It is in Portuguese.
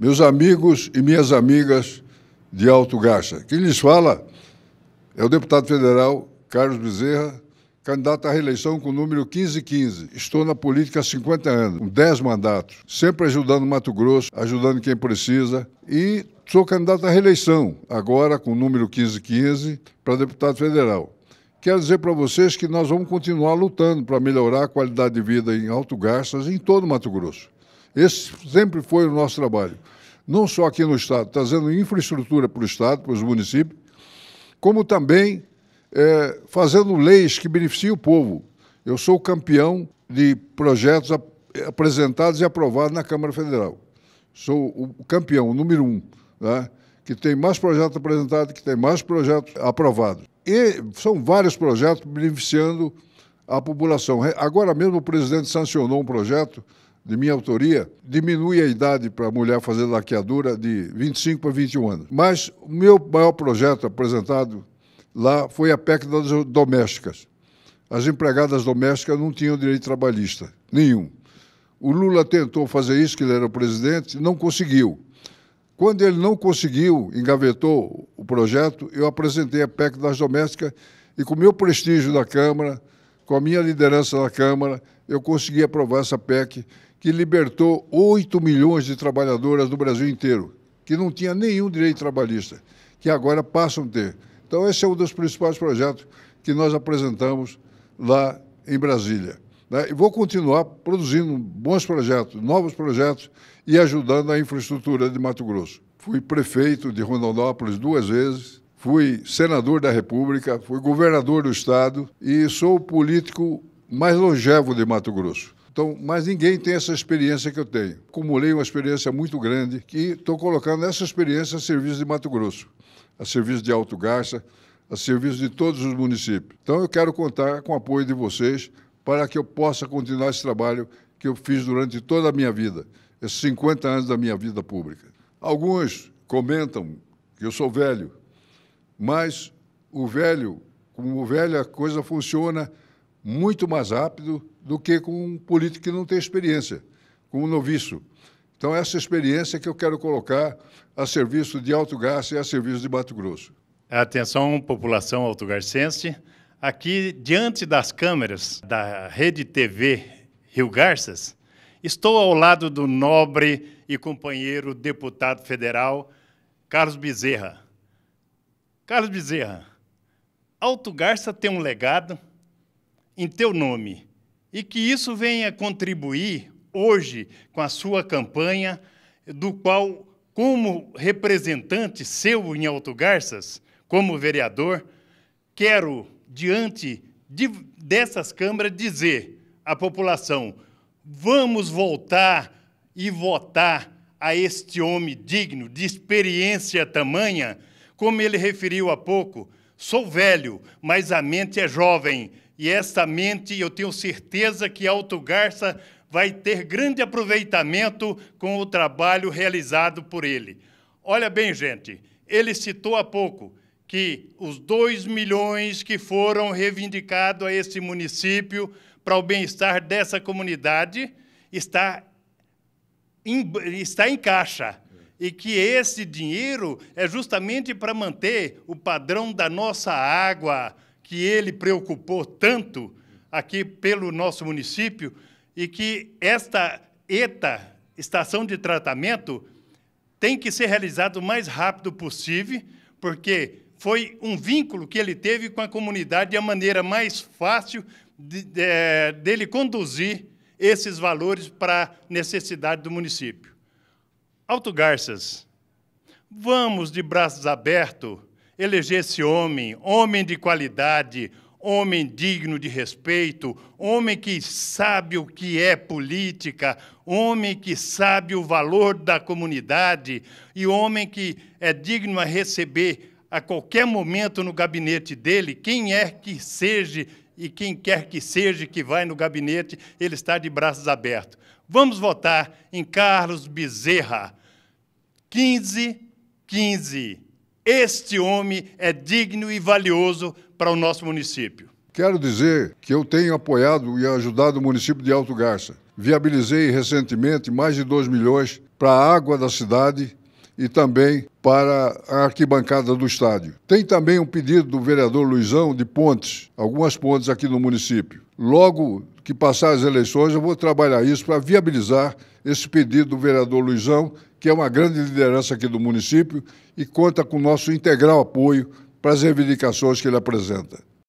meus amigos e minhas amigas de Alto Gacha. Quem lhes fala é o deputado federal Carlos Bezerra, candidato à reeleição com o número 1515. Estou na política há 50 anos, com 10 mandatos, sempre ajudando Mato Grosso, ajudando quem precisa e sou candidato à reeleição, agora com o número 1515 para deputado federal. Quero dizer para vocês que nós vamos continuar lutando para melhorar a qualidade de vida em Alto Garças e em todo Mato Grosso. Esse sempre foi o nosso trabalho. Não só aqui no Estado, trazendo infraestrutura para o Estado, para os municípios, como também é, fazendo leis que beneficiem o povo. Eu sou o campeão de projetos ap apresentados e aprovados na Câmara Federal. Sou o campeão, o número um, né? que tem mais projetos apresentados, que tem mais projetos aprovados. E são vários projetos beneficiando a população. Agora mesmo o presidente sancionou um projeto de minha autoria, diminui a idade para a mulher fazer laqueadura de 25 para 21 anos. Mas o meu maior projeto apresentado lá foi a PEC das domésticas. As empregadas domésticas não tinham direito trabalhista, nenhum. O Lula tentou fazer isso, que ele era o presidente, não conseguiu. Quando ele não conseguiu, engavetou o projeto, eu apresentei a PEC das domésticas e com o meu prestígio da Câmara, com a minha liderança da Câmara, eu consegui aprovar essa PEC que libertou 8 milhões de trabalhadoras do Brasil inteiro, que não tinha nenhum direito trabalhista, que agora passam a ter. Então, esse é um dos principais projetos que nós apresentamos lá em Brasília. Né? E vou continuar produzindo bons projetos, novos projetos e ajudando a infraestrutura de Mato Grosso. Fui prefeito de Rondonópolis duas vezes, fui senador da República, fui governador do Estado e sou o político mais longevo de Mato Grosso. Então, mas ninguém tem essa experiência que eu tenho. Acumulei uma experiência muito grande e estou colocando essa experiência a serviço de Mato Grosso, a serviço de Alto Garça, a serviço de todos os municípios. Então, eu quero contar com o apoio de vocês para que eu possa continuar esse trabalho que eu fiz durante toda a minha vida, esses 50 anos da minha vida pública. Alguns comentam que eu sou velho, mas o velho, como o velho, a coisa funciona muito mais rápido do que com um político que não tem experiência, com um noviço. Então, essa experiência que eu quero colocar a serviço de Alto Garça e a serviço de Mato Grosso. Atenção, população altogarcense. Aqui, diante das câmeras da Rede TV Rio Garças, estou ao lado do nobre e companheiro deputado federal Carlos Bezerra. Carlos Bezerra, Alto Garça tem um legado em teu nome e que isso venha contribuir hoje com a sua campanha, do qual, como representante seu em Alto Garças, como vereador, quero, diante de, dessas câmaras, dizer à população: vamos voltar e votar a este homem digno, de experiência tamanha, como ele referiu há pouco Sou velho, mas a mente é jovem, e esta mente eu tenho certeza que Alto Garça vai ter grande aproveitamento com o trabalho realizado por ele. Olha bem, gente, ele citou há pouco que os 2 milhões que foram reivindicados a esse município para o bem-estar dessa comunidade está em, está em caixa e que esse dinheiro é justamente para manter o padrão da nossa água, que ele preocupou tanto aqui pelo nosso município, e que esta ETA, estação de tratamento, tem que ser realizada o mais rápido possível, porque foi um vínculo que ele teve com a comunidade e a maneira mais fácil de, de, eh, dele conduzir esses valores para a necessidade do município. Alto Garças, vamos de braços abertos eleger esse homem, homem de qualidade, homem digno de respeito, homem que sabe o que é política, homem que sabe o valor da comunidade e homem que é digno a receber a qualquer momento no gabinete dele, quem é que seja e quem quer que seja que vai no gabinete, ele está de braços abertos. Vamos votar em Carlos Bezerra. 15, 15. Este homem é digno e valioso para o nosso município. Quero dizer que eu tenho apoiado e ajudado o município de Alto Garça. Viabilizei recentemente mais de 2 milhões para a água da cidade e também para a arquibancada do estádio. Tem também um pedido do vereador Luizão de pontes, algumas pontes aqui no município. Logo que passar as eleições, eu vou trabalhar isso para viabilizar esse pedido do vereador Luizão, que é uma grande liderança aqui do município e conta com o nosso integral apoio para as reivindicações que ele apresenta.